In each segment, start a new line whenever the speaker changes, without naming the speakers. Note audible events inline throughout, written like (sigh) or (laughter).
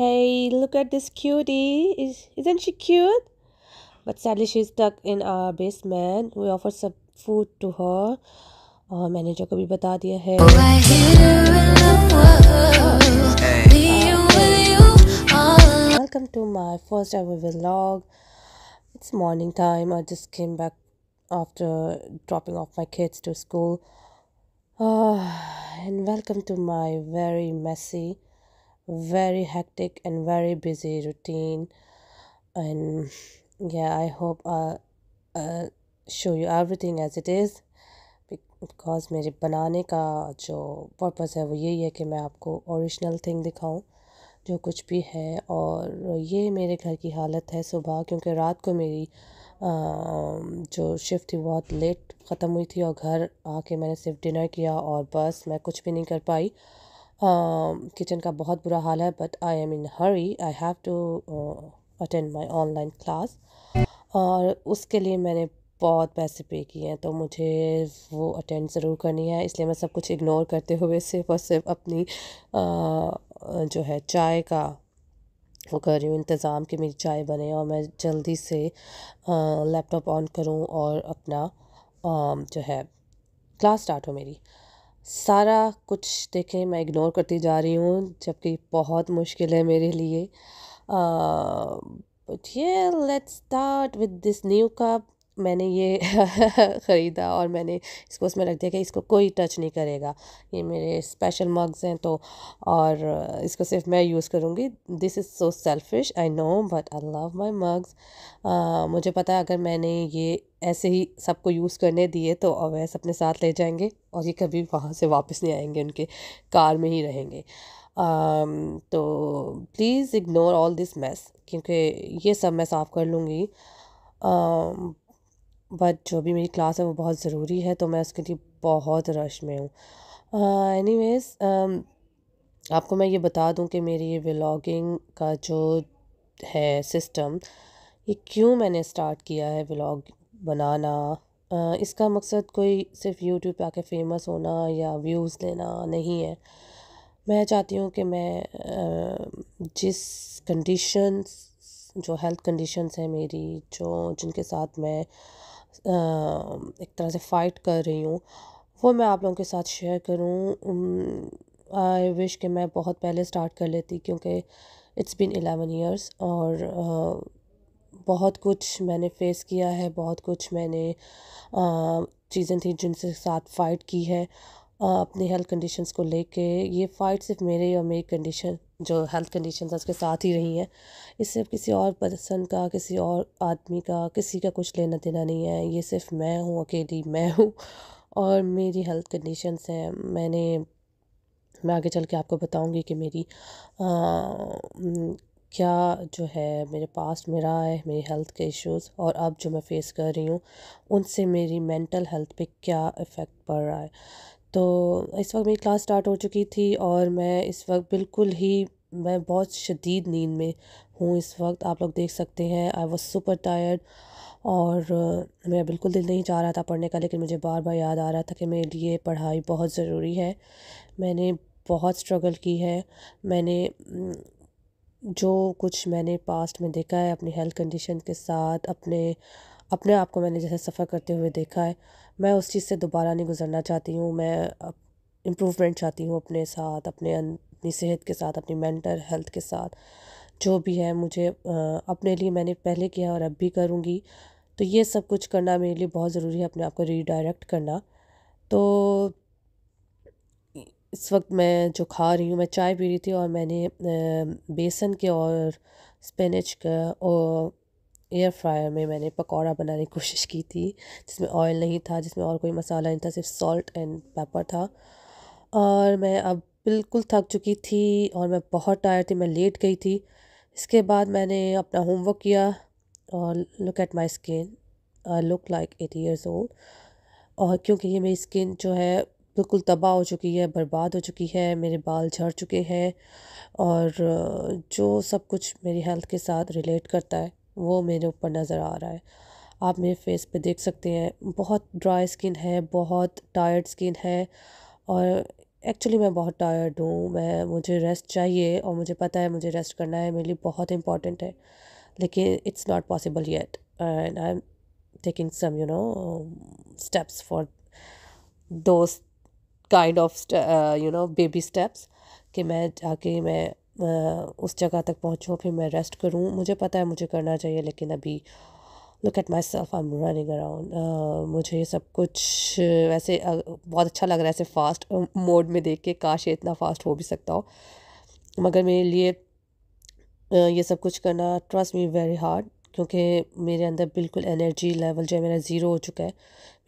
Hey, look at this cutie. Is, isn't she cute? But sadly, she's stuck in our basement. We offer some food to her. Uh, manager ko bhi bata diya hai. Welcome to my first ever vlog. It's morning time. I just came back after dropping off my kids to school. Uh, and welcome to my very messy... very hectic and very busy routine and yeah i hope i'll, uh, uh, show you everything as it is because मेरे बनाने का जो purpose है वो यही है कि मैं आपको ओरिजिनल थिंग दिखाऊं जो कुछ भी है और ये मेरे घर की हालत है सुबह क्योंकि रात को मेरी आ, जो शिफ्ट थी बहुत लेट ख़त्म हुई थी और घर आके मैंने सिर्फ डिनर किया और बस मैं कुछ भी नहीं कर पाई किचन का बहुत बुरा हाल है but I am in hurry I have to attend my online class और उसके लिए मैंने बहुत पैसे पे किए हैं तो मुझे वो अटेंड ज़रूर करनी है इसलिए मैं सब कुछ इग्नोर करते हुए सिर्फ और सिर्फ अपनी आ, uh, जो है चाय का वो कर रही हूँ इंतज़ाम कि मेरी चाय बने और मैं जल्दी से लैपटॉप uh, ऑन करूँ और अपना आ, um, जो है क्लास स्टार्ट हो मेरी सारा कुछ देखें मैं इग्नोर करती जा रही हूँ जबकि बहुत मुश्किल है मेरे लिए बट ये let's start with this new cup मैंने ये (laughs) ख़रीदा और मैंने इसको उसमें रख दिया कि इसको कोई टच नहीं करेगा ये मेरे स्पेशल मग्स हैं तो और इसको सिर्फ मैं यूज़ करूँगी this is so selfish I know but I love my mugs मुझे पता है अगर मैंने ये ऐसे ही सबको यूज़ करने दिए तो अवैस अपने साथ ले जाएंगे और ये कभी वहाँ से वापस नहीं आएंगे उनके कार में ही रहेंगे um, तो please ignore all this mess क्योंकि ये सब मैं साफ़ कर लूँगी बट जो भी मेरी क्लास है वो बहुत ज़रूरी है तो मैं उसके लिए बहुत रश में हूँ एनी वेज़ आपको मैं ये बता दूँ कि मेरी ये व्लागिंग का जो है सिस्टम ये क्यों मैंने स्टार्ट किया है व्लॉग बनाना आ, इसका मकसद कोई सिर्फ यूट्यूब पे आके फेमस होना या व्यूज़ लेना नहीं है मैं चाहती हूँ कि मैं आ, जिस कंडीशंस जो हेल्थ कंडीशंस हैं मेरी जो जिनके साथ मैं एक तरह से फ़ाइट कर रही हूँ वो मैं आप लोगों के साथ शेयर करूँ आई विश कि मैं बहुत पहले स्टार्ट कर लेती क्योंकि इट्स बीन एलेवन ईयर्स और आ, बहुत कुछ मैंने फेस किया है बहुत कुछ मैंने चीज़ें थी जिनसे साथ फ़ाइट की है अपनी हेल्थ कंडीशंस को लेके ये फ़ाइट सिर्फ मेरे और मेरी कंडीशन जो हेल्थ कंडीशन है उसके साथ ही रही हैं इससे किसी और पर्सन का किसी और आदमी का किसी का कुछ लेना देना नहीं है ये सिर्फ मैं हूँ अकेली मैं हूँ और मेरी हेल्थ कंडीशंस हैं मैंने मैं आगे चल के आपको बताऊँगी कि मेरी आ, क्या जो है मेरे पास में रहा है मेरी हेल्थ के इश्यूज़ और अब जो मैं फ़ेस कर रही हूँ उनसे मेरी मेंटल हेल्थ पे क्या इफ़ेक्ट पड़ रहा है तो इस वक्त मेरी क्लास स्टार्ट हो चुकी थी और मैं इस वक्त बिल्कुल ही मैं बहुत शदीद नींद में हूँ इस वक्त आप लोग देख सकते हैं आई वॉज सुपर टायर्ड और मेरा बिल्कुल दिल नहीं चाह रहा था पढ़ने का लेकिन मुझे बार बार याद आ रहा था कि मेरे लिए पढ़ाई बहुत ज़रूरी है मैंने बहुत स्ट्रगल की है मैंने जो कुछ मैंने पास्ट में देखा है अपनी हेल्थ कंडीशन के साथ अपने अपने आप को मैंने जैसे सफ़र करते हुए देखा है मैं उस चीज़ से दोबारा नहीं गुजरना चाहती हूँ मैं इम्प्रूवमेंट चाहती हूँ अपने साथ अपने अपनी सेहत के साथ अपनी मेंटल हेल्थ के साथ जो भी है मुझे अपने लिए मैंने पहले किया और अब भी करूँगी तो ये सब कुछ करना मेरे लिए बहुत ज़रूरी है अपने आप को रीडायरेक्ट करना तो इस वक्त मैं जो खा रही हूँ मैं चाय पी रही थी और मैंने बेसन के और स्पेनिच का और एयर फ्रायर में मैंने पकौड़ा बनाने की कोशिश की थी जिसमें ऑयल नहीं था जिसमें और कोई मसाला नहीं था सिर्फ सॉल्ट एंड पेपर था और मैं अब बिल्कुल थक चुकी थी और मैं बहुत टायर थी मैं लेट गई थी इसके बाद मैंने अपना होमवर्क किया और look at my skin I look like eight years old और क्योंकि ये मेरी स्किन जो है बिल्कुल तबाह हो चुकी है बर्बाद हो चुकी है मेरे बाल झड़ चुके हैं और जो सब कुछ मेरी हेल्थ के साथ रिलेट करता है वो मेरे ऊपर नज़र आ रहा है आप मेरे फेस पे देख सकते हैं बहुत ड्राई स्किन है बहुत टायर्ड स्किन है और एक्चुअली मैं बहुत टायर्ड हूँ मैं मुझे रेस्ट चाहिए और मुझे पता है मुझे रेस्ट करना है मेरे लिए बहुत इंपॉर्टेंट है लेकिन it's not possible yet and I am taking some you know steps for दोस्त kind of you know baby steps कि मैं जाके मैं उस जगह तक पहुँचूँ फिर मैं रेस्ट करूँ मुझे पता है मुझे करना चाहिए लेकिन अभी look at myself I am running around मुझे सब कुछ वैसे बहुत अच्छा लग रहा है ऐसे फास्ट मोड में देख के काश ये इतना फास्ट हो भी सकता हो मगर मेरे लिए ये सब कुछ करना ट्रस्ट मी वेरी हार्ड क्योंकि मेरे अंदर बिल्कुल एनर्जी लेवल जो है मेरा ज़ीरो हो चुका है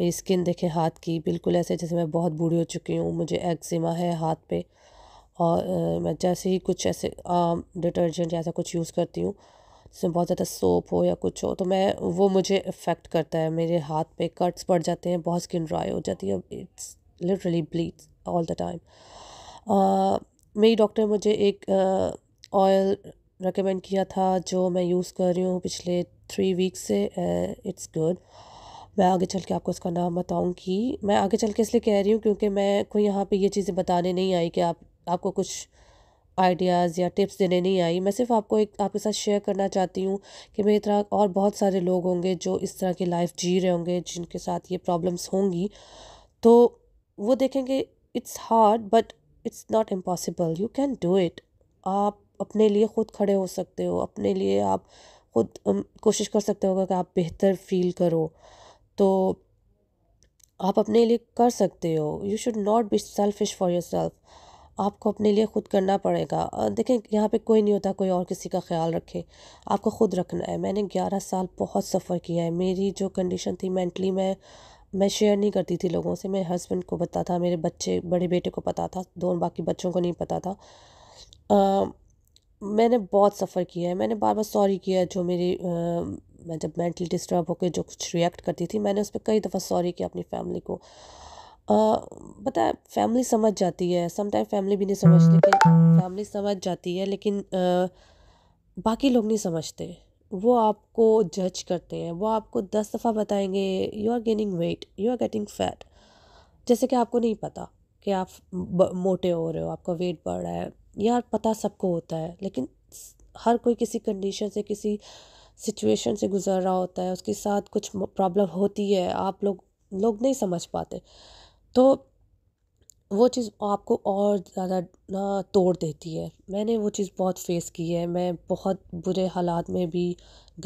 मेरी स्किन देखें हाथ की बिल्कुल ऐसे जैसे मैं बहुत बूढ़ी हो चुकी हूँ मुझे एक्जिमा है हाथ पे और मैं जैसे ही कुछ ऐसे डिटर्जेंट ऐसा कुछ यूज़ करती हूँ जिसमें बहुत ज़्यादा सोप हो या कुछ हो तो मैं वो मुझे इफ़ेक्ट करता है मेरे हाथ पे कट्स पड़ जाते हैं बहुत स्किन ड्राई हो जाती है it's literally bleeds all the time मेरी डॉक्टर मुझे एक ऑयल रिकमेंड किया था जो मैं यूज़ कर रही हूँ पिछले थ्री वीक्स से इट्स गुड मैं आगे चल के आपको उसका नाम बताऊँगी मैं आगे चल के इसलिए कह रही हूँ क्योंकि मैं कोई यहाँ पे ये चीज़ें बताने नहीं आई कि आप आपको कुछ आइडियाज़ या टिप्स देने नहीं आई मैं सिर्फ आपको एक आपके साथ शेयर करना चाहती हूँ कि मेरी तरह और बहुत सारे लोग होंगे जो इस तरह की लाइफ जी रहे होंगे जिनके साथ ये प्रॉब्लम्स होंगी तो वो देखेंगे it's hard but it's not impossible you can do it आप अपने लिए खुद खड़े हो सकते हो अपने लिए आप खुद कोशिश कर सकते होगा कि आप बेहतर फील करो तो आप अपने लिए कर सकते हो you should not be selfish for yourself आपको अपने लिए ख़ुद करना पड़ेगा देखें यहाँ पे कोई नहीं होता कोई और किसी का ख्याल रखे आपको ख़ुद रखना है मैंने ग्यारह साल बहुत सफ़र किया है मेरी जो कंडीशन थी मेंटली मैं मैं शेयर नहीं करती थी लोगों से मेरे हस्बैंड को पता था मेरे बच्चे बड़े बेटे को पता था दोनों बाकी बच्चों को नहीं पता था आ, मैंने बहुत सफ़र किया है मैंने बार बार सॉरी किया है जो मेरी मैं जब मेंटली डिस्टर्ब होकर जो कुछ रिएक्ट करती थी मैंने उस पर कई दफ़ा सॉरी किया अपनी फैमिली को पता है फैमिली समझ जाती है समटाइम फैमिली भी नहीं समझती लेकिन फैमिली हम्म। समझ जाती है लेकिन बाकी लोग नहीं समझते वो आपको जज करते हैं वो आपको दस दफ़ा बताएंगे you are gaining weight you are getting fat जैसे कि आपको नहीं पता कि आप मोटे हो रहे हो आपका वेट बढ़ रहा है यार पता सबको होता है लेकिन हर कोई किसी कंडीशन से किसी सिचुएशन से गुजर रहा होता है उसके साथ कुछ प्रॉब्लम होती है आप लोग लोग नहीं समझ पाते तो वो चीज़ आपको और ज़्यादा ना तोड़ देती है मैंने वो चीज़ बहुत फ़ेस की है मैं बहुत बुरे हालात में भी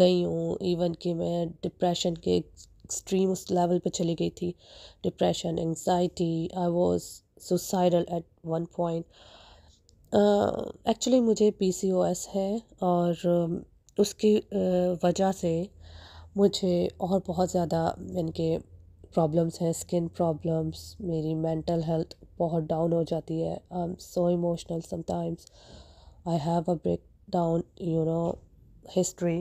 गई हूँ इवन कि मैं डिप्रेशन के एक्सट्रीम उस लेवल पे चली गई थी depression anxiety I was suicidal at one point actually मुझे पीसीओएस है और उसकी uh, वजह से मुझे और बहुत ज़्यादा यानी कि प्रॉब्लम्स हैं स्किन प्रॉब्लम्स मेरी मेंटल हेल्थ बहुत डाउन हो जाती है I am so emotional sometimes I have a breakdown you know history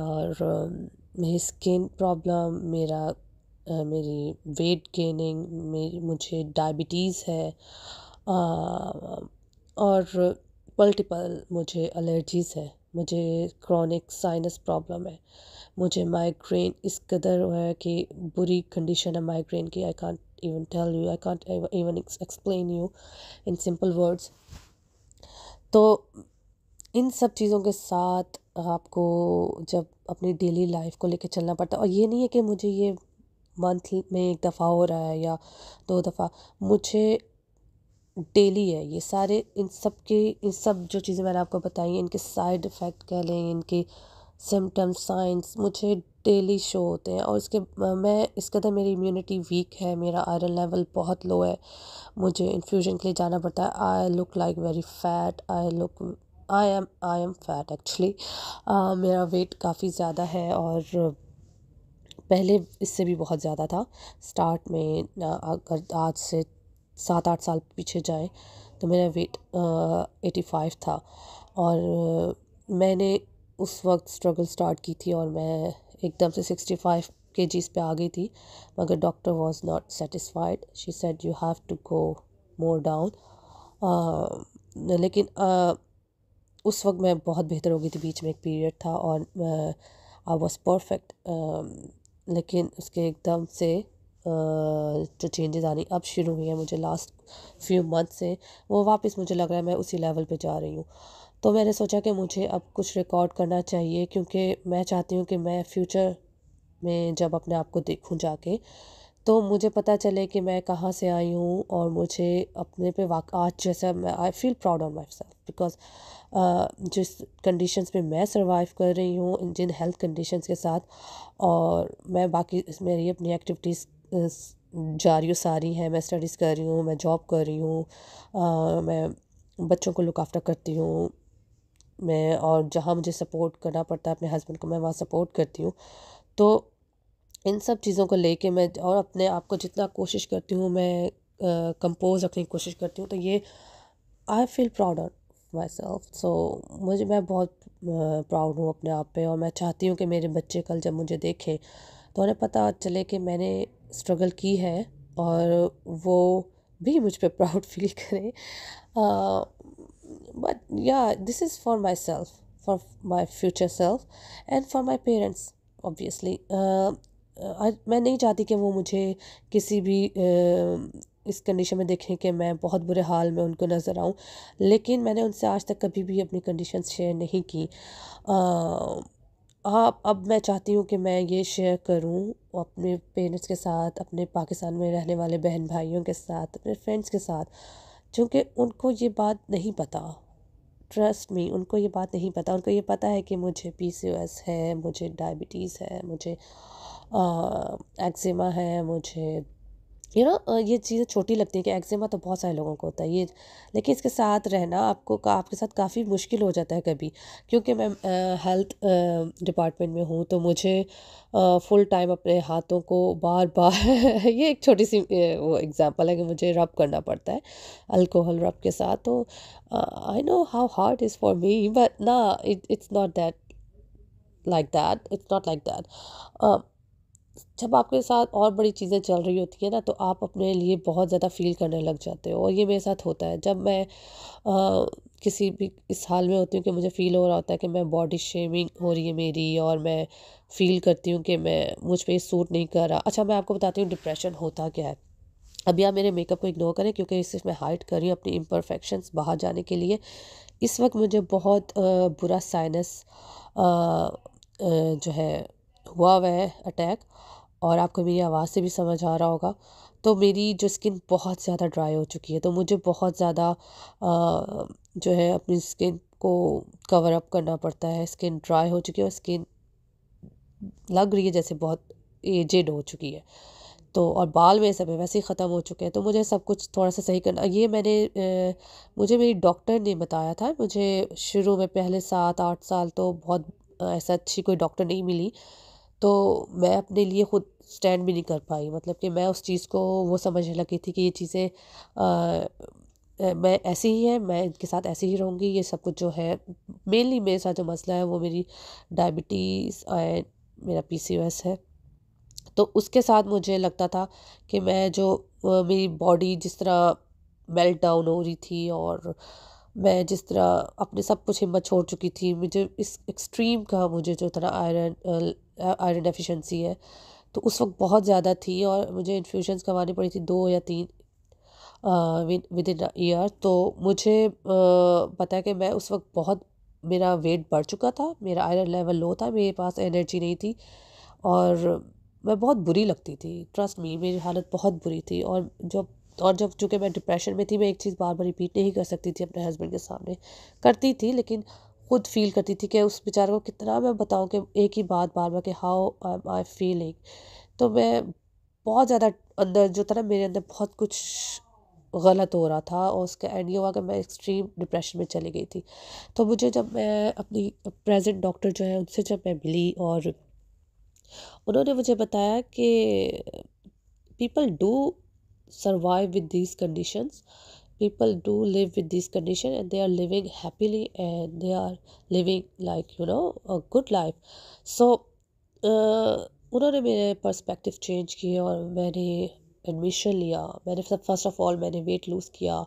और um, मेरी स्किन प्रॉब्लम मेरा uh, मेरी वेट गेनिंग मेरी मुझे डायबिटीज़ है uh, और मल्टीपल मुझे एलर्जीज़ है मुझे क्रॉनिक साइनस प्रॉब्लम है मुझे माइग्रेन इस कदर है कि बुरी कंडीशन है माइग्रेन की I can't even tell you I can't even explain you in simple words तो इन सब चीज़ों के साथ आपको जब अपनी डेली लाइफ को लेकर चलना पड़ता है और ये नहीं है कि मुझे ये मंथ में एक दफ़ा हो रहा है या दो दफ़ा मुझे डेली है ये सारे इन सब के इन सब जो चीज़ें मैंने आपको बताई इनके साइड इफ़ेक्ट कह लें इनके सिम्टम्स साइंस मुझे डेली शो होते हैं और उसके मैं इस कदर मेरी इम्यूनिटी वीक है मेरा आयरन लेवल बहुत लो है मुझे इन्फ्यूजन के लिए जाना पड़ता है I look like very fat I look I am I am fat actually मेरा वेट काफ़ी ज़्यादा है और पहले इससे भी बहुत ज़्यादा था स्टार्ट में अगर आज से सात आठ साल पीछे जाएँ तो मेरा वेट एटी फाइव था और मैंने उस वक्त स्ट्रगल स्टार्ट की थी और मैं एकदम से सिक्सटी फाइव के जीज़ पर आ गई थी मगर doctor was not satisfied she said you have to go more down लेकिन uh, उस वक्त मैं बहुत बेहतर हो गई थी बीच में एक पीरियड था और आई वॉज परफेक्ट लेकिन उसके एकदम से uh, जो चेंजेस आनी अब शुरू हुई है मुझे लास्ट फ्यू मंथ से वो वापस मुझे लग रहा है मैं उसी लेवल पे जा रही हूँ तो मैंने सोचा कि मुझे अब कुछ रिकॉर्ड करना चाहिए क्योंकि मैं चाहती हूँ कि मैं फ्यूचर में जब अपने आप को देखूँ जाके तो मुझे पता चले कि मैं कहाँ से आई हूँ और मुझे अपने पे वाक आज जैसा मैं I feel proud of myself because जिस कंडीशंस में मैं सर्वाइव कर रही हूँ जिन हेल्थ कंडीशंस के साथ और मैं बाकी मेरी अपनी एक्टिविटीज़ जारी सारी हैं मैं स्टडीज़ कर रही हूँ मैं जॉब कर रही हूँ मैं बच्चों को लुक आफ्टर करती हूँ मैं और जहाँ मुझे सपोर्ट करना पड़ता है अपने हस्बैंड को मैं वहाँ सपोर्ट करती हूँ तो इन सब चीज़ों को लेके मैं और अपने आप को जितना कोशिश करती हूँ मैं कंपोज रखने की कोशिश करती हूँ तो ये I feel proud myself so मुझे मैं बहुत प्राउड हूँ अपने आप पे और मैं चाहती हूँ कि मेरे बच्चे कल जब मुझे देखें तो उन्हें पता चले कि मैंने स्ट्रगल की है और वो भी मुझ पर प्राउड फील करें but yeah this is for myself for my future self and for my parents obviously uh, uh, मैं नहीं चाहती कि वो मुझे किसी भी uh, इस कंडीशन में देखें कि मैं बहुत बुरे हाल में उनको नज़र आऊँ लेकिन मैंने उनसे आज तक कभी भी अपनी कंडीशन शेयर नहीं की आप अब मैं चाहती हूँ कि मैं ये शेयर करूँ अपने पेरेंट्स के साथ अपने पाकिस्तान में रहने वाले बहन भाइयों के साथ अपने फ्रेंड्स के साथ क्योंकि उनको ये बात नहीं पता ट्रस्ट में उनको ये बात नहीं पता उनको ये पता है कि मुझे पी है मुझे डायबिटीज़ है मुझे एक्जिमा है मुझे यू नो ये चीज़ें छोटी लगती है कि एक्जिमा तो बहुत सारे लोगों को होता है ये लेकिन इसके साथ रहना आपको का, आपके साथ काफ़ी मुश्किल हो जाता है कभी क्योंकि मैं हेल्थ डिपार्टमेंट में हूँ तो मुझे फुल टाइम अपने हाथों को बार बार (laughs) ये एक छोटी सी वो एग्ज़ाम्पल है कि मुझे रब करना पड़ता है अल्कोहल रब के साथ तो I know how hard is for me but ना it it's not that like that it's not like that जब आपके साथ और बड़ी चीज़ें चल रही होती हैं ना तो आप अपने लिए बहुत ज़्यादा फील करने लग जाते हो और ये मेरे साथ होता है जब मैं आ, किसी भी इस हाल में होती हूँ कि मुझे फील हो रहा होता है कि मैं बॉडी शेमिंग हो रही है मेरी और मैं फील करती हूँ कि मैं मुझ पर सूट नहीं कर रहा अच्छा मैं आपको बताती हूँ डिप्रेशन होता क्या है अभी आप मेरे मेकअप को इग्नोर करें क्योंकि सिर्फ मैं हाइट कर रही हूँ अपनी इम्परफेक्शन बाहर जाने के लिए इस वक्त मुझे बहुत बुरा साइनस जो है हुआ हुआ है अटैक और आपको मेरी आवाज़ से भी समझ आ रहा होगा तो मेरी जो स्किन बहुत ज़्यादा ड्राई हो चुकी है तो मुझे बहुत ज़्यादा जो है अपनी स्किन को कवर अप करना पड़ता है स्किन ड्राई हो चुकी है और स्किन लग रही है जैसे बहुत एजेड हो चुकी है तो और बाल में सब वैसे ही ख़त्म हो चुके हैं तो मुझे सब कुछ थोड़ा सा सही करना ये मैंने ए, मुझे मेरी डॉक्टर ने बताया था मुझे शुरू में पहले सात आठ साल तो बहुत ऐसा अच्छी कोई डॉक्टर नहीं मिली तो मैं अपने लिए ख़ुद स्टैंड भी नहीं कर पाई मतलब कि मैं उस चीज़ को वो समझने लगी थी कि ये चीज़ें मैं ऐसी ही है मैं इनके साथ ऐसी ही रहूँगी ये सब कुछ जो है मेनली मेरे साथ जो मसला है वो मेरी डायबिटीज़ एंड मेरा पीसीओएस है तो उसके साथ मुझे लगता था कि मैं जो मेरी बॉडी जिस तरह मेल्ट डाउन हो रही थी और मैं जिस तरह अपने सब कुछ हिम्मत छोड़ चुकी थी मुझे इस एक्सट्रीम का मुझे जो तरह आयरन आयरन डेफिशिएंसी है तो उस वक्त बहुत ज़्यादा थी और मुझे इन्फ्यूशन करवानी पड़ी थी दो या तीन विद इन ईयर तो मुझे uh, पता है कि मैं उस वक्त बहुत मेरा वेट बढ़ चुका था मेरा आयरन लेवल लो था मेरे पास एनर्जी नहीं थी और मैं बहुत बुरी लगती थी ट्रस्ट मी मेरी हालत बहुत बुरी थी और जब और जब चूँकि मैं डिप्रेशन में थी मैं एक चीज़ बार बार रिपीट नहीं कर सकती थी अपने हस्बैंड के सामने करती थी लेकिन खुद फील करती थी कि उस बेचारे को कितना मैं बताऊँ कि एक ही बात बार बार कि हाउ आई फीलिंग तो मैं बहुत ज़्यादा अंदर जो था ना मेरे अंदर बहुत कुछ गलत हो रहा था और उसका एंड ये हुआ कि मैं एक्सट्रीम डिप्रेशन में चली गई थी तो मुझे जब मैं अपनी प्रेजेंट डॉक्टर जो है उनसे जब मैं मिली और उन्होंने मुझे बताया कि people do survive with these conditions people do live with these conditions and they are living happily and they are living like you know a good life so uh, उन्होंने मेरे perspective चेंज किए और मैंने admission लिया मैंने सब all, of all मैंने weight. Lose किया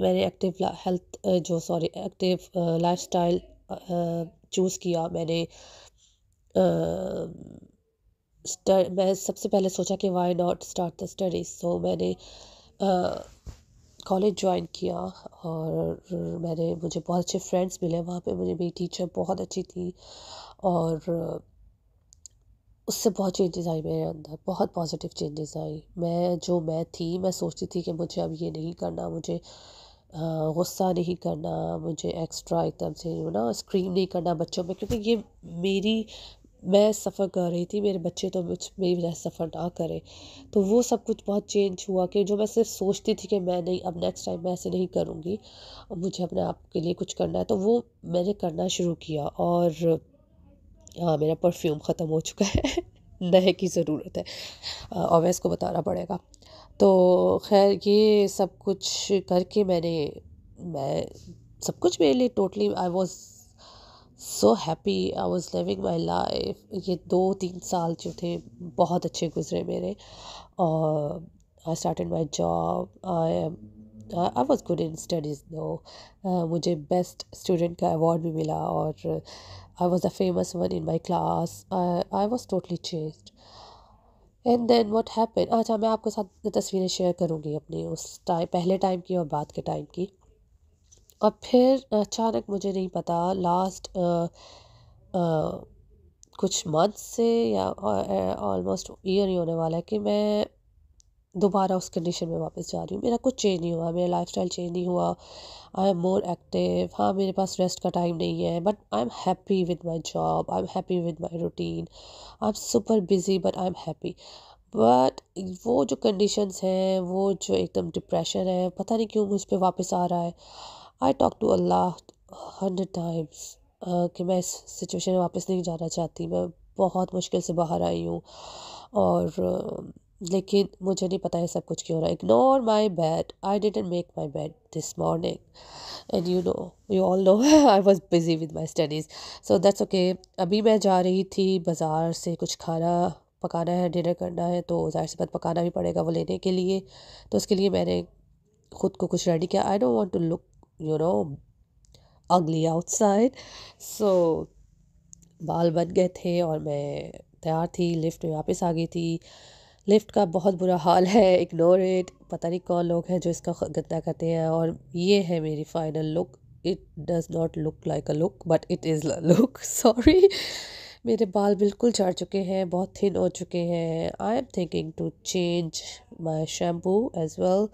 मैंने एक्टिव हेल्थ uh, जो सॉरी एक्टिव लाइफ स्टाइल किया मैंने uh, मैं सबसे पहले सोचा कि why not start the studies so मैंने कॉलेज ज्वाइन किया और मैंने मुझे बहुत अच्छे फ्रेंड्स मिले वहाँ पे मुझे मेरी टीचर बहुत अच्छी थी और उससे बहुत चेंजेस आई मेरे अंदर बहुत पॉजिटिव चेंजेस आई मैं जो मैं थी मैं सोचती थी कि मुझे अब ये नहीं करना मुझे गुस्सा नहीं करना मुझे एक्स्ट्रा एकदम से यू ना स्क्रीम नहीं करना बच्चों में क्योंकि ये मेरी मैं सफ़र कर रही थी मेरे बच्चे तो मुझ मेरी वजह सफ़र ना करें तो वो सब कुछ बहुत चेंज हुआ कि जो मैं सिर्फ सोचती थी कि मैं नहीं अब नेक्स्ट टाइम मैं ऐसे नहीं करूँगी अब मुझे अपने आप के लिए कुछ करना है तो वो मैंने करना शुरू किया और हाँ मेरा परफ्यूम ख़त्म हो चुका है (laughs) नए की ज़रूरत है और मैं इसको बताना पड़ेगा तो खैर ये सब कुछ करके मैंने मैं सब कुछ मेरे लिए totally I was so happy I was living my life ये दो तीन साल जो थे बहुत अच्छे गुजरे मेरे और I start my job I am I was good in studies though मुझे बेस्ट स्टूडेंट का अवार्ड भी मिला और I was a famous one in my class I was totally changed and then what happen अच्छा मैं आपके साथ तस्वीरें शेयर करूँगी अपनी उस टाइम पहले टाइम की और बाद के टाइम की और फिर अचानक मुझे नहीं पता लास्ट कुछ मंथ से या ऑलमोस्ट ईयर ही होने वाला है कि मैं दोबारा उस कंडीशन में वापस जा रही हूँ मेरा कुछ चेंज नहीं हुआ मेरा लाइफ स्टाइल चेंज नहीं हुआ आई एम मोर एक्टिव हाँ मेरे पास रेस्ट का टाइम नहीं है but I am happy with my job I am happy with my routine I am super busy but I am happy but वो जो conditions हैं वो जो एकदम डिप्रेशन है पता नहीं क्यों मुझ पर वापस आ रहा है I talk to Allah hundred times कि मैं इस सिचुएशन में वापस नहीं जाना चाहती मैं बहुत मुश्किल से बाहर आई हूँ और uh, लेकिन मुझे नहीं पता है सब कुछ क्यों हो रहा है ignore my bed I didn't make my bed this morning and you know you all know I was busy with my studies so that's okay अभी मैं जा रही थी बाज़ार से कुछ खाना पकाना है डिनर करना है तो ज़ाहिर सी बात पकाना भी पड़ेगा वो लेने के लिए तो उसके लिए मैंने ख़ुद को कुछ रेडी किया I don't want to look you know ugly outside बाल बन गए थे और मैं तैयार थी लिफ्ट में वापस आ गई थी लिफ्ट का बहुत बुरा हाल है इग्नोर इट पता नहीं कौन लोग हैं जो इसका गंदा करते हैं और ये है मेरी final look it does not look like a look but it is a look sorry मेरे बाल बिल्कुल झड़ चुके हैं बहुत थिन हो चुके हैं I am thinking to change my shampoo as well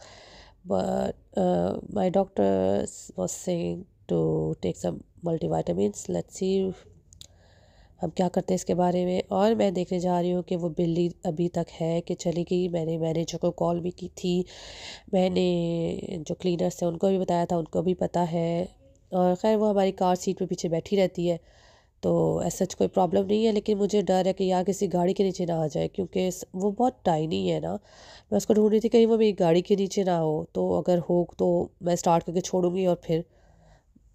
but uh, my doctor was saying to take some multivitamins let's see हम क्या करते हैं इसके बारे में और मैं देखने जा रही हूँ कि वो बिल्ली अभी तक है कि चली गई मैंने मैनेजर को कॉल भी की थी मैंने जो क्लीनर्स थे उनको भी बताया था उनको भी पता है और खैर वो हमारी कार सीट पे पीछे बैठी रहती है तो ऐसा कोई प्रॉब्लम नहीं है लेकिन मुझे डर है कि यहाँ किसी गाड़ी के नीचे ना आ जाए क्योंकि वो बहुत टाइनी है ना मैं उसको ढूंढ रही थी कहीं वो मेरी गाड़ी के नीचे ना हो तो अगर हो तो मैं स्टार्ट करके छोड़ूंगी और फिर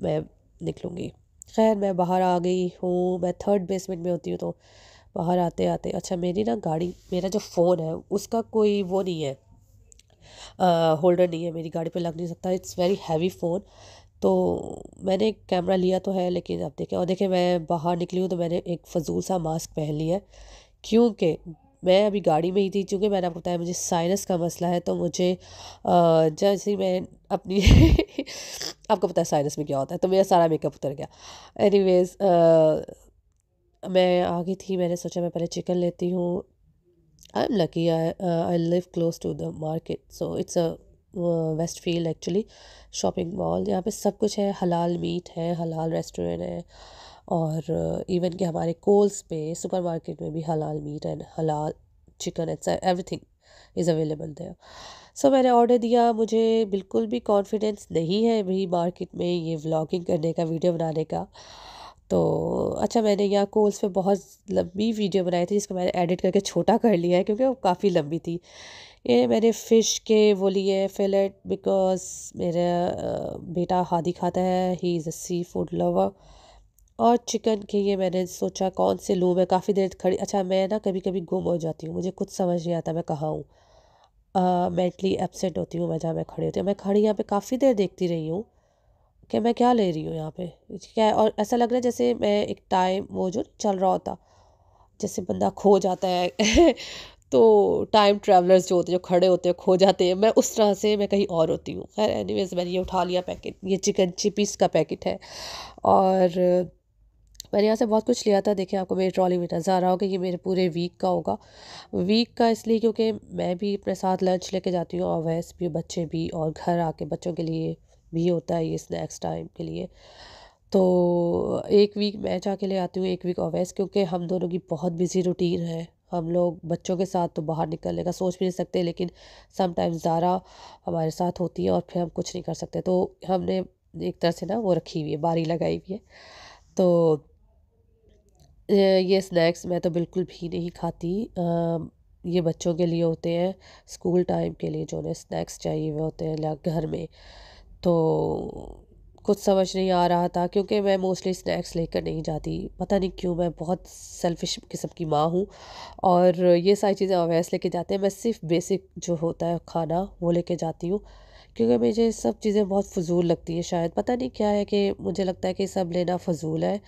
मैं निकलूँगी खैर मैं बाहर आ गई हूँ मैं थर्ड बेसमेंट में होती हूँ तो बाहर आते आते अच्छा मेरी ना गाड़ी मेरा जो फ़ोन है उसका कोई वो नहीं है होल्डर uh, नहीं है मेरी गाड़ी पर लग नहीं सकता इट्स वेरी हैवी फ़ोन तो मैंने एक कैमरा लिया तो है लेकिन आप देखें और देखें मैं बाहर निकली हूँ तो मैंने एक फजूल सा मास्क पहन लिया है क्योंकि मैं अभी गाड़ी में ही थी चूँकि मैंने आपको बताया मुझे साइनस का मसला है तो मुझे जैसे मैं अपनी (laughs) आपको पता है साइनस में क्या होता है तो मेरा सारा मेकअप उतर गया एनीवेज मैं आ गई थी मैंने सोचा मैं पहले चिकन लेती हूँ I am lucky I live close to the market so it's a Westfield actually shopping mall यहाँ पे सब कुछ है हलाल मीट है हलाल रेस्टोरेंट है और इवन uh, कि हमारे कोल्स पे सुपर मार्केट में भी हलाल मीट एंड हलाल chicken and everything is available there so मैंने ऑर्डर दिया मुझे बिल्कुल भी कॉन्फिडेंस नहीं है भाई मार्केट में ये व्लॉगिंग करने का वीडियो बनाने का तो अच्छा मैंने यहाँ कोल्स पे बहुत लंबी वीडियो बनाई थी जिसको मैंने एडिट करके छोटा कर लिया है क्योंकि वो काफ़ी लंबी थी ये मैंने फ़िश के वो लिए फिलेट बिकॉज़ मेरा बेटा हादी खाता है ही is a seafood lover और चिकन के ये मैंने सोचा कौन से लूँ मैं काफ़ी देर खड़ी अच्छा मैं ना कभी कभी गुम हो जाती हूँ मुझे कुछ समझ नहीं आता मैं कहाँ हूँ मेंटली एबसेंट होती हूँ मैं जहाँ मैं खड़ी होती हूँ मैं खड़ी यहाँ पे काफ़ी देर देखती रही हूँ कि मैं क्या ले रही हूँ यहाँ पे क्या और ऐसा लग रहा है जैसे मैं एक टाइम वो जो चल रहा होता जैसे बंदा खो जाता है (laughs) तो टाइम ट्रैवलर्स जो होते हैं जो खड़े होते हैं खो जाते हैं मैं उस तरह से मैं कहीं और होती हूँ खैर एनी मैंने ये उठा लिया पैकेट ये चिकन चिपीस का पैकेट है और मैंने यहाँ से बहुत कुछ लिया था देखें आपको मेरी ट्रॉली में नज़र आ रहा होगा ये मेरे पूरे वीक का होगा वीक का इसलिए क्योंकि मैं भी अपने साथ लंच लेके जाती हूँ और वैस भी बच्चे भी और घर आके बच्चों के लिए भी होता है ये स्नैक्स टाइम के लिए तो एक वीक मैं जाके ले आती हूँ एक वीक ओवैस क्योंकि हम दोनों की बहुत बिजी रूटीन है हम लोग बच्चों के साथ तो बाहर निकलने का सोच भी नहीं सकते लेकिन समटाइम्स ज़ारा हमारे साथ होती है और फिर हम कुछ नहीं कर सकते तो हमने एक तरह से ना वो रखी हुई है बारी लगाई हुई है तो ये स्नैक्स मैं तो बिल्कुल भी नहीं खाती ये बच्चों के लिए होते हैं स्कूल टाइम के लिए जो उन्हें स्नैक्स चाहिए हुए होते हैं घर में तो कुछ समझ नहीं आ रहा था क्योंकि मैं मोस्टली स्नैक्स लेकर नहीं जाती पता नहीं क्यों मैं बहुत सेल्फिश किस्म की माँ हूँ और ये सारी चीज़ें अवैस लेके जाते हैं मैं सिर्फ बेसिक जो होता है खाना वो लेके जाती हूँ क्योंकि मुझे सब चीज़ें बहुत फजूल लगती हैं शायद पता नहीं क्या है कि मुझे लगता है कि सब लेना फजूल है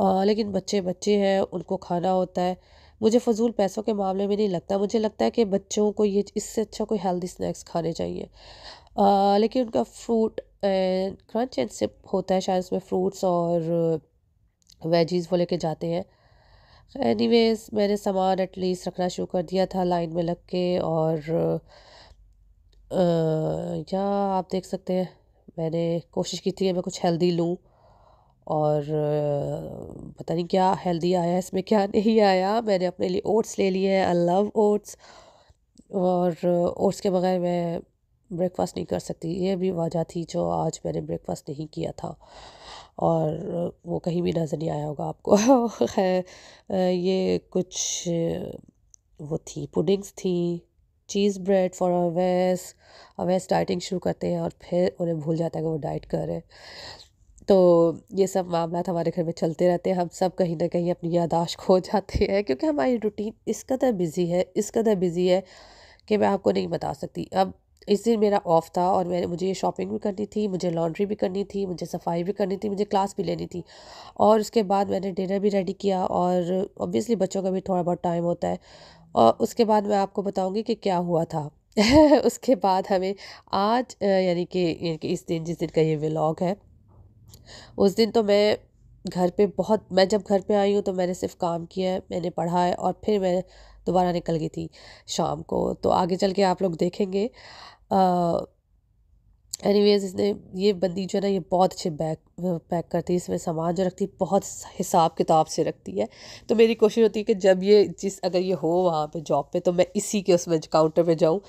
आ, लेकिन बच्चे बच्चे हैं उनको खाना होता है मुझे फजूल पैसों के मामले में नहीं लगता मुझे लगता है कि बच्चों को ये इससे अच्छा कोई हेल्दी स्नैक्स खाने चाहिए आ, लेकिन उनका फ्रूट क्रंच एंड सिप होता है शायद उसमें फ्रूट्स और वेजीज़ वो लेके जाते हैं एनीवेज मैंने सामान एटलीस्ट रखना शुरू कर दिया था लाइन में लग के और या आप देख सकते हैं मैंने कोशिश की थी मैं कुछ हेल्दी लूँ और पता नहीं क्या हेल्दी आया इसमें क्या नहीं आया मैंने अपने लिए ओट्स ले लिए आई लव ओट्स और ओट्स के बगैर मैं ब्रेकफास्ट नहीं कर सकती ये भी वजह थी जो आज मैंने ब्रेकफास्ट नहीं किया था और वो कहीं भी नज़र नहीं आया होगा आपको (laughs) ये कुछ वो थी पुडिंग्स थी cheese bread for Awais Awais dieting शुरू करते हैं और फिर उन्हें भूल जाता है कि वो डाइट कर रहे तो ये सब मामला तो हमारे घर में चलते रहते हैं हम सब कहीं ना कहीं अपनी यादाश्त खो जाते हैं क्योंकि हमारी रूटीन इस कदर बिज़ी है इस कदर बिज़ी है कि मैं आपको नहीं बता सकती अब इस दिन मेरा ऑफ था और मैंने मुझे ये शॉपिंग भी करनी थी मुझे लॉन्ड्री भी करनी थी मुझे सफाई भी करनी थी मुझे क्लास भी लेनी थी और उसके बाद मैंने डिनर भी रेडी किया और ऑब्वियसली बच्चों का भी थोड़ा बहुत टाइम होता है और उसके बाद मैं आपको बताऊँगी कि क्या हुआ था (laughs) उसके बाद हमें आज यानी कि इस दिन जिस दिन का ये व्लॉग है उस दिन तो मैं घर पे बहुत मैं जब घर पे आई हूँ तो मैंने सिर्फ काम किया है मैंने पढ़ा है और फिर मैं दोबारा निकल गई थी शाम को तो आगे चल के आप लोग देखेंगे एनीवेज uh, इसने ये बंदी जो है ना ये बहुत अच्छे बैग पैक करती है इसमें सामान जो रखती है बहुत हिसाब किताब से रखती है तो मेरी कोशिश होती है कि जब ये जिस अगर ये हो वहाँ पे जॉब पे तो मैं इसी के उसमें काउंटर पे जाऊँ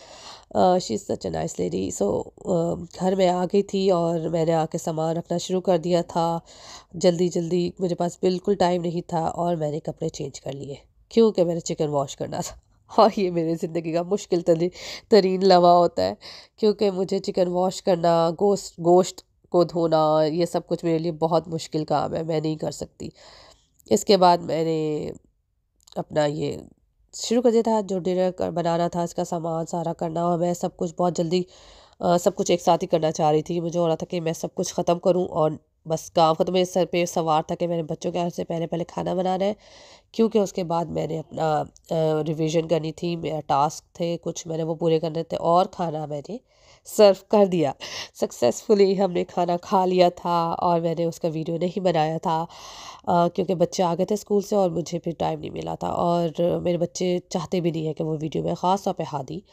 she is such a nice lady so घर में आ गई थी और मैंने आके सामान रखना शुरू कर दिया था जल्दी जल्दी मेरे पास बिल्कुल टाइम नहीं था और मैंने कपड़े चेंज कर लिए क्योंकि मैंने चिकन वॉश करना था और हाँ, ये मेरे ज़िंदगी का मुश्किल तरीन लवा होता है क्योंकि मुझे चिकन वॉश करना गोश्त गोश्त को धोना ये सब कुछ मेरे लिए बहुत मुश्किल काम है मैं नहीं कर सकती इसके बाद मैंने अपना ये शुरू कर दिया था जो डिनर बनाना था इसका सामान सारा करना और मैं सब कुछ बहुत जल्दी आ, सब कुछ एक साथ ही करना चाह रही थी मुझे हो रहा था कि मैं सब कुछ ख़त्म करूं और बस तो मेरे सर पे सवार था कि मैंने बच्चों के से पहले पहले खाना बनाना है क्योंकि उसके बाद मैंने अपना रिवीजन करनी थी मेरा टास्क थे कुछ मैंने वो पूरे करने थे और खाना मैंने सर्व कर दिया सक्सेसफुली हमने खाना खा लिया था और मैंने उसका वीडियो नहीं बनाया था आ, क्योंकि बच्चे आ गए थे स्कूल से और मुझे फिर टाइम नहीं मिला था और मेरे बच्चे चाहते भी नहीं है कि वो वीडियो में ख़ास तौर पर हादी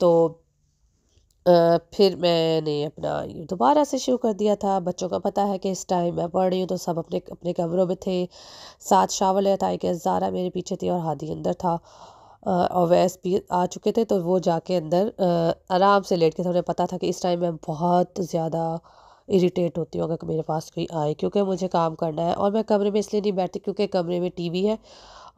तो फिर मैंने अपना दोबारा से शुरू कर दिया था बच्चों का पता है कि इस टाइम मैं पढ़ रही हूँ तो सब अपने अपने कमरों में थे साथ शावल है था कि ज़ारा मेरे पीछे थी और हादी अंदर था और वैस भी आ चुके थे तो वो जाके अंदर आराम से लेट के थे उन्हें पता था कि इस टाइम मैं बहुत ज़्यादा इरीटेट होती हूँ अगर मेरे पास कोई आए क्योंकि मुझे काम करना है और मैं कमरे में इसलिए नहीं बैठती क्योंकि कमरे में टी है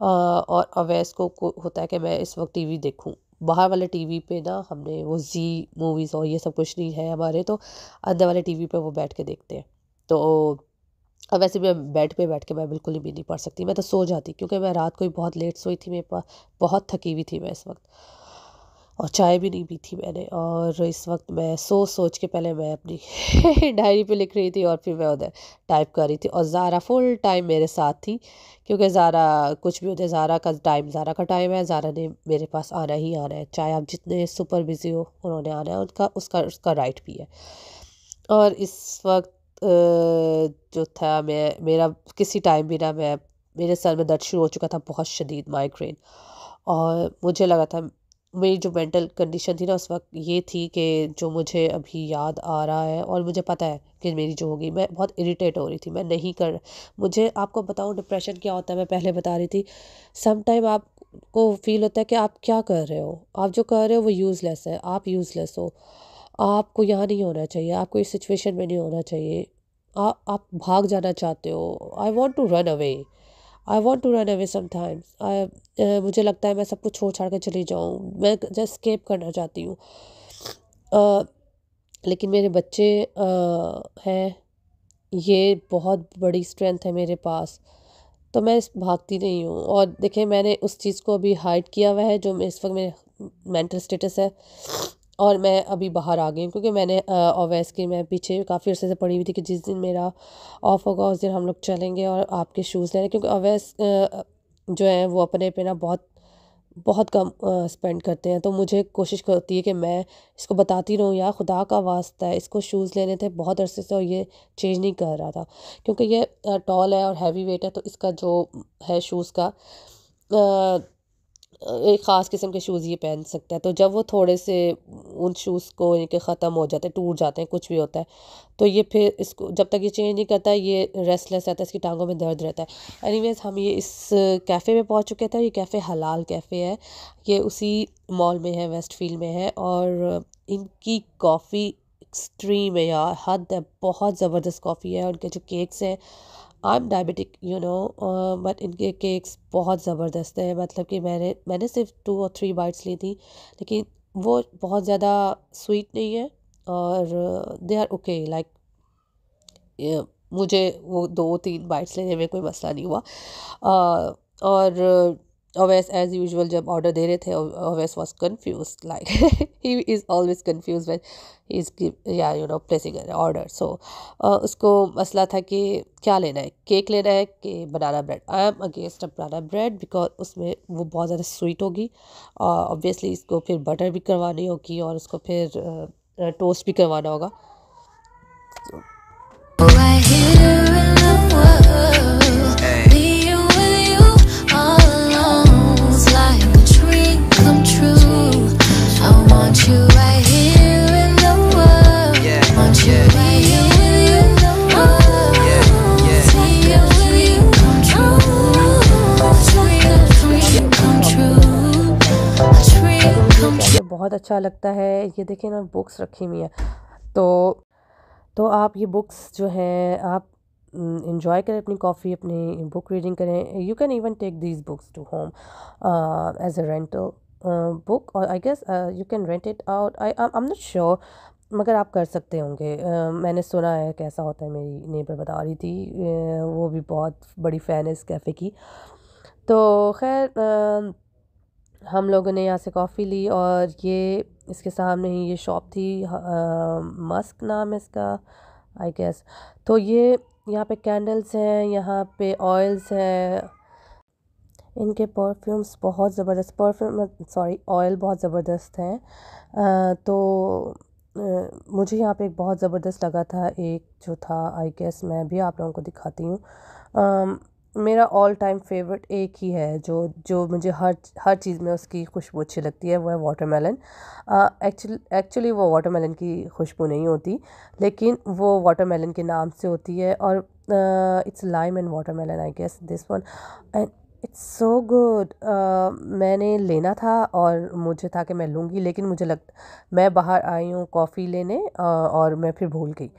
और अवैस को, होता है कि मैं इस वक्त वी देखूँ बाहर वाले टीवी पे ना हमने वो जी मूवीज़ और ये सब कुछ नहीं है हमारे तो अंदर वाले टीवी पे वो बैठ के देखते हैं तो अब वैसे भी बेड पे बैठ के मैं बिल्कुल भी नहीं पढ़ सकती मैं तो सो जाती क्योंकि मैं रात को ही बहुत लेट सोई थी मेरे पास बहुत थकी हुई थी मैं इस वक्त और चाय भी नहीं पी थी मैंने और इस वक्त मैं सोच सोच के पहले मैं अपनी (laughs) डायरी पे लिख रही थी और फिर मैं उधर टाइप कर रही थी और ज़ारा फुल टाइम मेरे साथ थी क्योंकि ज़ारा कुछ भी होते ज़ारा का टाइम ज़ारा का टाइम है ज़ारा ने मेरे पास आना ही आना है चाहे आप जितने सुपर बिज़ी हो उन्होंने आना है उनका उसका उसका राइट भी है और इस वक्त जो था मैं मेरा किसी टाइम भी ना मैं मेरे सर में दर्द शुरू हो चुका था बहुत शदीद माइग्रेन और मुझे लगा था मेरी जो मेंटल कंडीशन थी ना उस वक्त ये थी कि जो मुझे अभी याद आ रहा है और मुझे पता है कि मेरी जो होगी मैं बहुत इरिटेट हो रही थी मैं नहीं कर मुझे आपको बताऊँ डिप्रेशन क्या होता है मैं पहले बता रही थी समटाइम आपको फील होता है कि आप क्या कर रहे हो आप जो कर रहे हो वो यूज़लेस है आप यूज़लेस हो आपको यहाँ नहीं होना चाहिए आपको इस सिचुएशन में नहीं होना चाहिए आ, आप भाग जाना चाहते हो I want to run away I want to run away sometimes मुझे लगता है मैं सब कुछ छोड़ छाड़ कर चली जाऊँ मैं जस्ट स्केप करना चाहती हूँ लेकिन मेरे बच्चे हैं ये बहुत बड़ी स्ट्रेंथ है मेरे पास तो मैं भागती नहीं हूँ और देखिए मैंने उस चीज़ को अभी हाइड किया हुआ है जो इस वक्त मेरे मेंटल स्टेटस है और मैं अभी बाहर आ गई हूँ क्योंकि मैंने ओवैस की मैं पीछे काफ़ी अर्से से पड़ी हुई थी कि जिस दिन मेरा ऑफ होगा उस दिन हम लोग चलेंगे और आपके शूज़ लेने क्योंकि ओवैस जो है वो अपने पे ना बहुत बहुत कम स्पेंड करते हैं तो मुझे कोशिश करती है कि मैं इसको बताती रहूँ या खुदा का वास्ता है इसको शूज़ लेने थे बहुत अरसे से और ये चेंज नहीं कर रहा था क्योंकि ये टॉल है और हैवी वेट है तो इसका जो है शूज़ का आ, एक ख़ास किस्म के शूज़ ये पहन सकता है तो जब वो थोड़े से उन शूज़ को इनके ख़त्म हो जाते हैं टूट जाते हैं कुछ भी होता है तो ये फिर इसको जब तक ये चेंज नहीं करता ये रेस्टलेस रहता है इसकी टांगों में दर्द रहता है एनीवेज हम ये इस कैफ़े में पहुंच चुके थे ये कैफ़े हलाल कैफ़े है ये उसी मॉल में है वेस्ट फील्ड में है और इनकी कॉफ़ी एक्सट्रीम है यार हद है बहुत ज़बरदस्त कॉफ़ी है उनके जो केक्स हैं I am diabetic you know but इनके केक्स बहुत ज़बरदस्त हैं मतलब कि मैंने मैंने सिर्फ टू और थ्री बाइट्स ली थी लेकिन वो बहुत ज़्यादा स्वीट नहीं है और दे आर ओके लाइक मुझे वो दो तीन बाइट्स लेने में कोई मसला नहीं हुआ uh, और Always, एज यूजल जब ऑर्डर दे रहे थे (laughs) always was confuse like he is always confuse when is is you know placing order so उसको मसला था कि क्या लेना है केक लेना है कि banana bread I am against a banana bread because उसमें वो बहुत ज़्यादा स्वीट होगी ऑब्वियसली uh, इसको फिर बटर भी करवानी होगी और उसको फिर टोस्ट uh, भी करवाना होगा so. अच्छा लगता है ये देखिए ना बुक्स रखी हुई हैं तो तो आप ये बुक्स जो हैं आप इन्जॉय करें अपनी कॉफ़ी अपनी बुक रीडिंग करें you can even take these books to home as a rental book और I guess you can rent it out I I am not sure मगर आप कर सकते होंगे uh, मैंने सुना है कैसा होता है मेरी नेबर बता रही थी uh, वो भी बहुत बड़ी फ़ैन है इस कैफ़े की तो खैर हम लोगों ने यहाँ से कॉफ़ी ली और ये इसके सामने ही ये शॉप थी आ, मस्क नाम है इसका आई गेस तो ये यहाँ पे कैंडल्स हैं यहाँ पे ऑयल्स हैं इनके परफ्यूम्स बहुत ज़बरदस्त परफ्यूम सॉरी ऑयल बहुत ज़बरदस्त हैं तो आ, मुझे यहाँ पे एक बहुत ज़बरदस्त लगा था एक जो था आई गेस मैं भी आप लोगों को दिखाती हूँ मेरा ऑल टाइम फेवरेट एक ही है जो जो मुझे हर हर चीज़ में उसकी खुशबू अच्छी लगती है वो है वाटरमेलन एक्चुअली एक्चुअली वो मेलन की खुशबू नहीं होती लेकिन वो वाटर मेलन के नाम से होती है और it's lime and water melon I guess this one and it's so good मैंने लेना था और मुझे था कि मैं लूँगी लेकिन मुझे लग मैं बाहर आई हूँ कॉफ़ी लेने uh, और मैं फिर भूल गई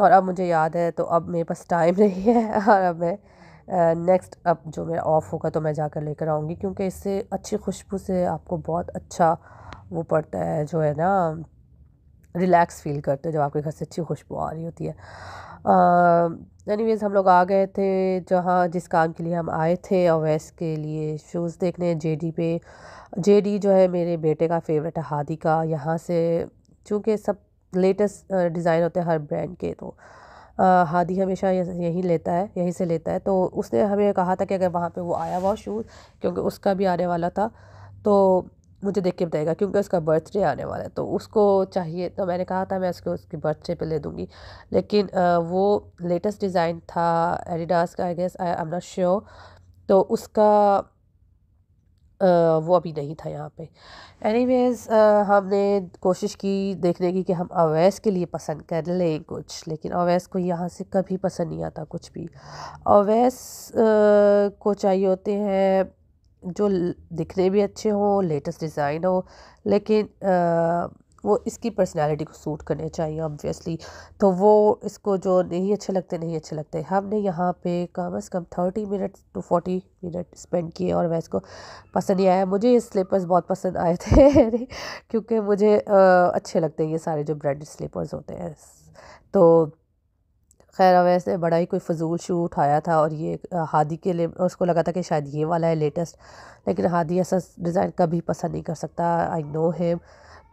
और अब मुझे याद है तो अब मेरे पास टाइम (laughs) नहीं है और अब मैं नेक्स्ट अब जो मेरा ऑफ़ होगा तो मैं जाकर लेकर आऊँगी क्योंकि इससे अच्छी खुशबू से आपको बहुत अच्छा वो पड़ता है जो है ना रिलैक्स फील करते हैं जब आपके घर से अच्छी खुशबू आ रही होती है एनीवेज हम लोग आ गए थे जहाँ जिस काम के लिए हम आए थे अवैस के लिए शूज़ देखने जेडी पे जेडी जो है मेरे बेटे का फेवरेट है हादी का यहाँ से चूँकि सब लेटेस्ट डिज़ाइन होते हैं हर ब्रांड के तो हादी हमेशा यहीं लेता है यहीं से लेता है तो उसने हमें कहा था कि अगर वहाँ पे वो आया हुआ शूज़ क्योंकि उसका भी आने वाला था तो मुझे देख के बताएगा क्योंकि उसका बर्थडे आने वाला है तो उसको चाहिए तो मैंने कहा था मैं उसको उसकी बर्थडे पे ले दूँगी लेकिन वो लेटेस्ट डिज़ाइन था एडिडास का I guess I am not sure तो उसका वो अभी नहीं था यहाँ पे एनीवेज़ हमने कोशिश की देखने की कि हम अवैस के लिए पसंद कर लें कुछ लेकिन अवैस को यहाँ से कभी पसंद नहीं आता कुछ भी अवैस को चाहिए होते हैं जो दिखने भी अच्छे हों लेटेस्ट डिज़ाइन हो लेकिन आ, वो इसकी पर्सनालिटी को सूट करने चाहिए ऑब्वियसली तो वो इसको जो नहीं अच्छे लगते नहीं अच्छे लगते हमने यहाँ पे कम अज़ कम thirty minute to forty minute spend किए और वह इसको पसंद ही आया मुझे ये स्लीपर्स बहुत पसंद आए थे (laughs) क्योंकि मुझे आ, अच्छे लगते हैं ये सारे जो ब्रांडेड स्लीपर्स होते हैं तो खैर अवैस ने बड़ा ही कोई फजूल शू उठाया था और ये हादी के लिए उसको लगा था कि शायद ये वाला है लेटेस्ट लेकिन हादी ऐसा डिज़ाइन कभी पसंद नहीं कर सकता आई नो हिम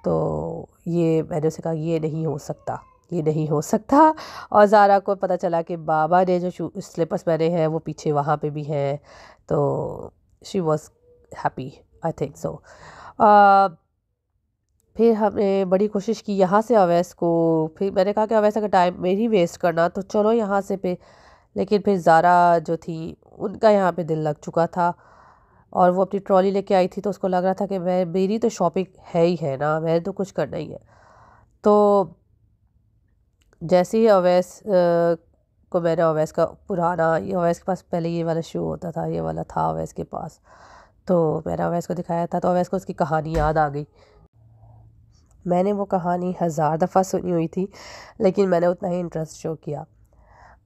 तो ये मैंने उसे कहा ये नहीं हो सकता ये नहीं हो सकता और ज़ारा को पता चला कि बाबा ने जो स्लीपर्स पहने हैं वो पीछे वहाँ पे भी हैं तो she was happy I think so फिर हमने बड़ी कोशिश की यहाँ से अवैस को फिर मैंने कहा कि अवैस अगर टाइम में ही वेस्ट करना तो चलो यहाँ से पे लेकिन फिर ज़ारा जो थी उनका यहाँ पे दिल लग चुका था और वो अपनी ट्रॉली लेके आई थी तो उसको लग रहा था कि मैं मेरी तो शॉपिंग है ही है ना मैंने तो कुछ करना ही है तो जैसे ही अवैस को मैंने अवैस का पुराना ये अवैस के पास पहले ये वाला शो होता था ये वाला था अवैस के पास तो मैंने अवैस को दिखाया था तो अवैस को उसकी कहानी याद आ गई मैंने वो कहानी हज़ार दफ़ा सुनी हुई थी लेकिन मैंने उतना ही इंटरेस्ट शो किया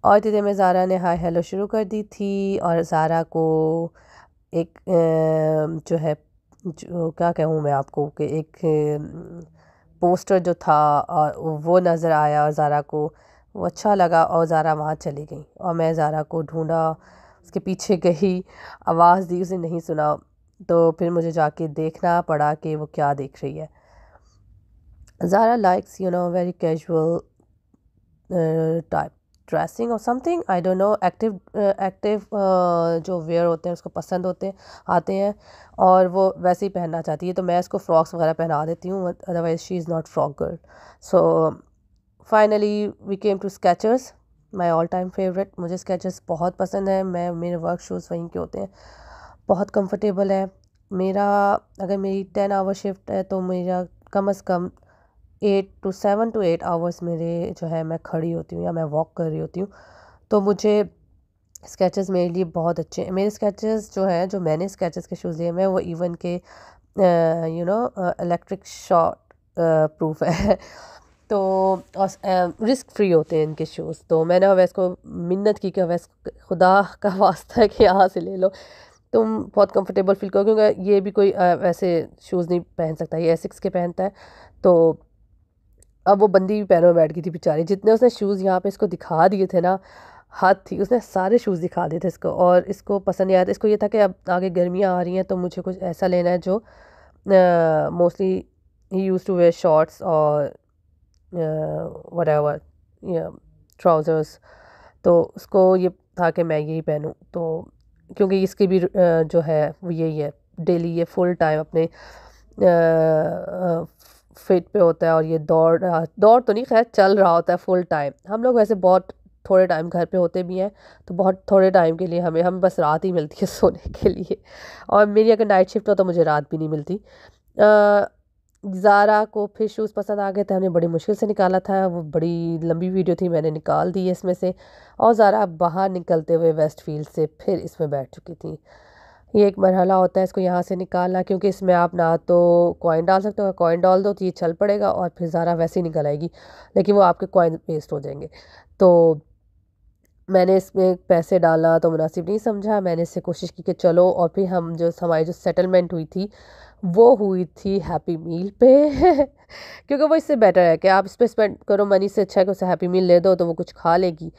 और इतने में ज़ारा ने हाय हेलो शुरू कर दी थी और ज़ारा को एक जो है जो क्या कहूँ मैं आपको कि एक पोस्टर जो था वो नज़र आया ज़ारा को वो अच्छा लगा और ज़ारा वहाँ चली गई और मैं ज़ारा को ढूँढा उसके पीछे गई आवाज़ दी उसे नहीं सुना तो फिर मुझे जाके देखना पड़ा कि वो क्या देख रही है Zara likes you know very casual type dressing और something I don't know active active जो वेयर होते हैं उसको पसंद होते आते हैं और वो वैसे ही पहनना चाहती है तो मैं इसको फ्रॉक्स वगैरह पहना देती हूँ otherwise she is not frock girl so finally we came to Skechers my all time favourite मुझे स्केचर्स बहुत पसंद है मैं मेरे वर्क शूज़ वहीं के होते हैं बहुत कंफर्टेबल है मेरा अगर मेरी टेन आवर शिफ्ट है तो मेरा कम अज़ कम eight to seven to eight hours मेरे जो है मैं खड़ी होती हूँ या मैं वॉक कर रही होती हूँ तो मुझे स्केचेस मेरे लिए बहुत अच्छे हैं मेरे स्केचेस जो हैं जो मैंने स्केचेस के शूज़ लिए मैं वो इवन के you know electric shock proof है (laughs) तो रिस्क फ्री होते हैं इनके शूज़ तो मैंने अवैस को मिन्नत की कि अवैस खुदा का (laughs) वास्ता है कि यहाँ से ले लो तुम बहुत कंफर्टेबल फील करो क्योंकि ये भी कोई वैसे शूज़ नहीं पहन सकता ये एसिक्स के पहनता है तो अब वो बंदी भी पैरों में बैठ गई थी बेचारी जितने उसने शूज़ यहाँ पे इसको दिखा दिए थे ना हाथ थी उसने सारे शूज़ दिखा दिए थे इसको और इसको पसंद नहीं आया था इसको ये था कि अब आगे गर्मियाँ आ रही हैं तो मुझे कुछ ऐसा लेना है जो मोस्टली ही यूज़ टू वेयर शॉर्ट्स और वट एवर ट्राउज़र्स तो उसको ये था कि मैं यही पहनूँ तो क्योंकि इसकी भी uh, जो है वो यही है डेली ये फुल टाइम अपने फिट पे होता है और ये दौड़ दौड़ तो नहीं खैर चल रहा होता है फुल टाइम हम लोग वैसे बहुत थोड़े टाइम घर पे होते भी हैं तो बहुत थोड़े टाइम के लिए हमें हम बस रात ही मिलती है (laughs) सोने के लिए और मेरी अगर नाइट शिफ्ट हो तो मुझे रात भी नहीं मिलती ज़ारा को फिर शूज़ पसंद आ गए थे हमने बड़ी मुश्किल से निकाला था वो बड़ी लंबी वीडियो थी मैंने निकाल दी इसमें से और ज़ारा बाहर निकलते हुए वेस्ट फील्ड से फिर इसमें बैठ चुकी थी ये एक मरहला होता है इसको यहाँ से निकालना क्योंकि इसमें आप ना तो कॉइन डाल सकते हो कॉइन डाल दो तो ये चल पड़ेगा और फिर ज़ारा वैसे ही निकल आएगी लेकिन वो आपके कॉइन वेस्ट हो जाएंगे तो मैंने इसमें पैसे डालना तो मुनासिब नहीं समझा मैंने इससे कोशिश की कि चलो और फिर हम जो हमारी जो सेटलमेंट हुई थी वो हुई थी हैप्पी मील पे (laughs) क्योंकि वो इससे बेटर है कि आप इस पर स्पेंड करो मनी से अच्छा है कि उसे हैप्पी मील ले दो तो वो कुछ खा लेगी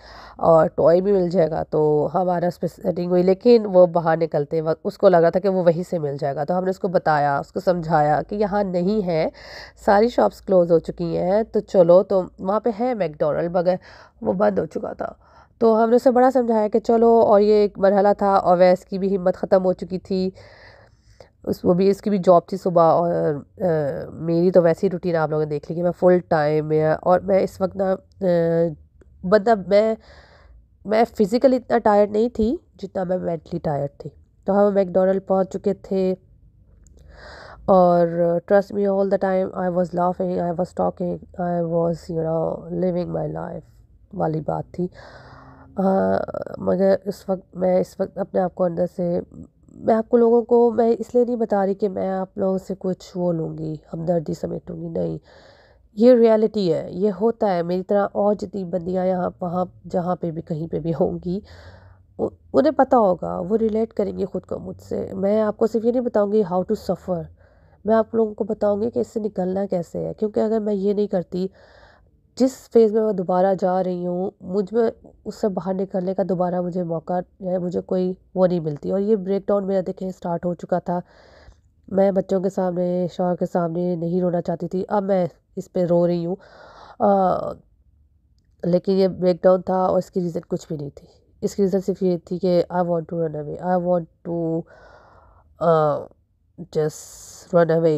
और टॉय भी मिल जाएगा तो हमारा उस पर सेटिंग हुई लेकिन वो बाहर निकलते वक्त उसको लगा था कि वो वहीं से मिल जाएगा तो हमने उसको बताया उसको समझाया कि यहाँ नहीं है सारी शॉप्स क्लोज़ हो चुकी हैं तो चलो तो वहाँ पर है मैकडोनल्ड बग़ैर वो बंद हो चुका था तो हमने उसे बड़ा समझाया कि चलो और ये एक मरहला था और वैस की भी हिम्मत ख़त्म हो चुकी थी उस वो भी इसकी भी जॉब थी सुबह और आ, मेरी तो वैसी रूटीन आप लोगों ने देख ली कि मैं फुल टाइम में और मैं इस वक्त ना मतलब मैं मैं फ़िज़िकली इतना टायर्ड नहीं थी जितना मैं मेंटली टायर्ड थी तो हम मैकडोनल्ड पहुंच चुके थे और trust me all the time I was laughing I was talking I was you know living my life वाली बात थी आ, मगर इस वक्त मैं इस वक्त अपने आप को अंदर से मैं आपको लोगों को मैं इसलिए नहीं बता रही कि मैं आप लोगों से कुछ वो लूँगी हमदर्दी समेटूँगी नहीं ये रियलिटी है ये होता है मेरी तरह और जितनी बंदियाँ यहाँ वहाँ जहाँ पे भी कहीं पे भी होंगी उन्हें पता होगा वो रिलेट करेंगे ख़ुद को मुझसे मैं आपको सिर्फ ये नहीं बताऊँगी हाउ टू सफ़र मैं आप लोगों को बताऊँगी कि इससे निकलना कैसे है क्योंकि अगर मैं ये नहीं करती जिस फ़ेज़ में मैं दोबारा जा रही हूँ मुझ में उससे बाहर निकलने का दोबारा मुझे मौका या मुझे कोई वो नहीं मिलती और ये ब्रेकडाउन मेरा देखें स्टार्ट हो चुका था मैं बच्चों के सामने शौहर के सामने नहीं रोना चाहती थी अब मैं इस पर रो रही हूँ लेकिन ये ब्रेकडाउन था और इसकी रीज़न कुछ भी नहीं थी इसकी रीज़न सिर्फ ये थी कि I want to run away I want to just run away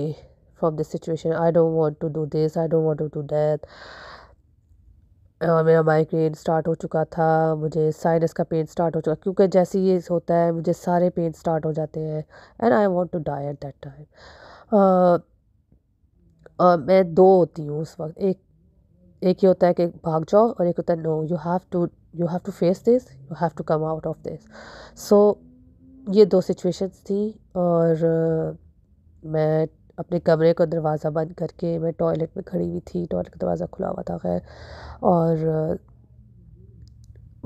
from this situation I don't want to do this I don't want to और मेरा माइग्रेन स्टार्ट हो चुका था मुझे साइनस का पेन स्टार्ट हो चुका क्योंकि जैसे ये होता है मुझे सारे पेन स्टार्ट हो जाते हैं and I want to die at that time मैं दो होती हूँ उस वक्त एक एक ये होता है कि भाग जाओ और एक होता है no you have to you have to face this you have to come out of this so ये दो सिचुएशंस थी और मैं अपने कमरे का दरवाज़ा बंद करके मैं टॉयलेट में खड़ी हुई थी टॉयलेट का दरवाज़ा खुला हुआ था खैर और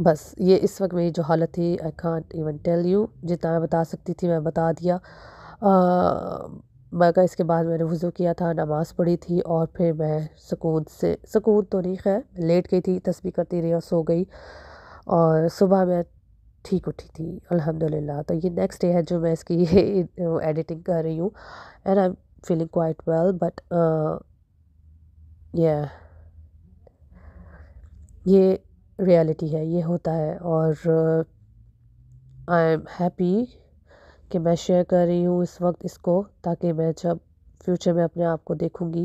बस ये इस वक्त मेरी जो हालत थी I can't even tell you जितना मैं बता सकती थी मैं बता दिया का इसके बाद मैंने वज़ू किया था नमाज़ पढ़ी थी और फिर मैं सुकून से सुकून तो नहीं खैर लेट गई थी तस्वीर करती रही और सो गई और सुबह मैं ठीक उठी थी अल्हम्दुलिल्लाह तो ये नेक्स्ट डे है जो मैं इसकी एडिटिंग (laughs) कर रही हूँ and I feeling quite well but uh, yeah ये रियलिटी है ये होता है और आई एम हैप्पी कि मैं शेयर कर रही हूँ इस वक्त इसको ताकि मैं जब फ्यूचर में अपने आप को देखूँगी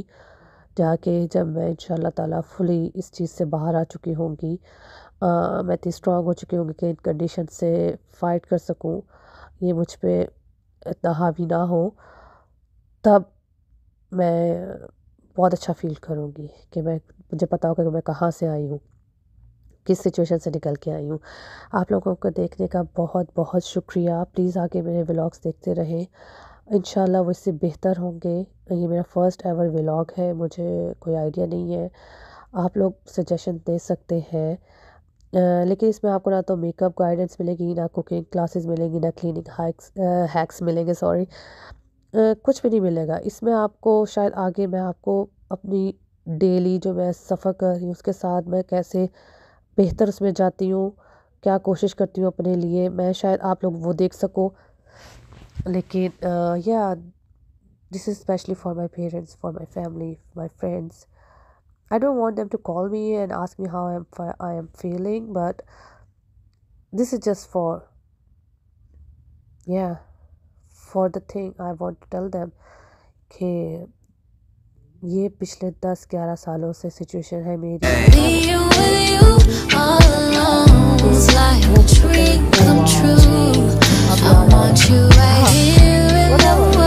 जाके जब मैं इन ताला फुली इस चीज़ से बाहर आ चुकी होंगी आ, uh, मैं इतनी स्ट्रांग हो चुकी होंगी कि इन कंडीशन से फ़ाइट कर सकूँ ये मुझ पर इतना हावी ना हो तब मैं बहुत अच्छा फ़ील करूँगी कि मैं मुझे पता होगा कि मैं कहाँ से आई हूँ किस सिचुएशन से निकल के आई हूँ आप लोगों को देखने का बहुत बहुत शुक्रिया प्लीज़ आके मेरे व्लॉग्स देखते रहें इन वो इससे बेहतर होंगे ये मेरा फ़र्स्ट एवर व्लॉग है मुझे कोई आइडिया नहीं है आप लोग सजेशन दे सकते हैं लेकिन इसमें आपको ना तो मेकअप गाइडेंस मिलेगी ना कुकिंग क्लासेस मिलेंगी ना क्लिनिक हैक्स हैक्स मिलेंगे सॉरी कुछ भी नहीं मिलेगा इसमें आपको शायद आगे मैं आपको अपनी डेली जो मैं सफ़र कर रही हूँ उसके साथ मैं कैसे बेहतर उसमें जाती हूँ क्या कोशिश करती हूँ अपने लिए मैं शायद आप लोग वो देख सको लेकिन yeah this is specially for my parents for my family my friends I don't want them to call me and ask me how I'm I am feeling but this is just for yeah for the thing I want to tell them कि ये पिछले दस ग्यारह सालों से situation है
मेरी
हुआ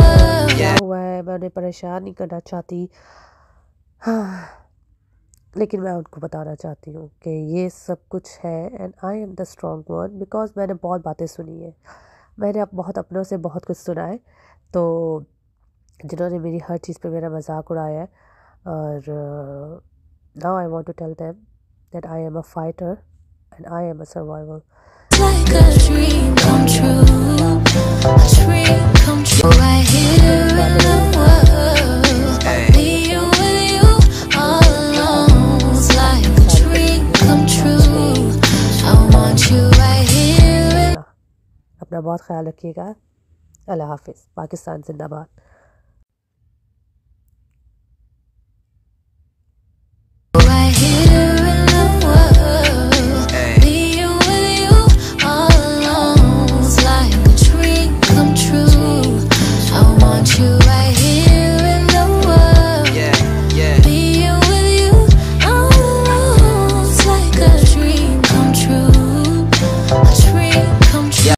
है मैं उन्हें परेशान नहीं करना चाहती हाँ लेकिन मैं उनको बताना चाहती हूँ कि ये सब कुछ है and I am the strong one because मैंने बहुत बातें सुनी है मैंने अब बहुत अपनों से बहुत कुछ सुना है तो जिन्होंने मेरी हर चीज़ पे मेरा मजाक उड़ाया है और now I want to tell them that I am a fighter and I am a survivor Like a dream come true, a dream come true अपना बहुत ख्याल रखिएगा अल्लाह हाफिज़ पाकिस्तान जिंदाबाद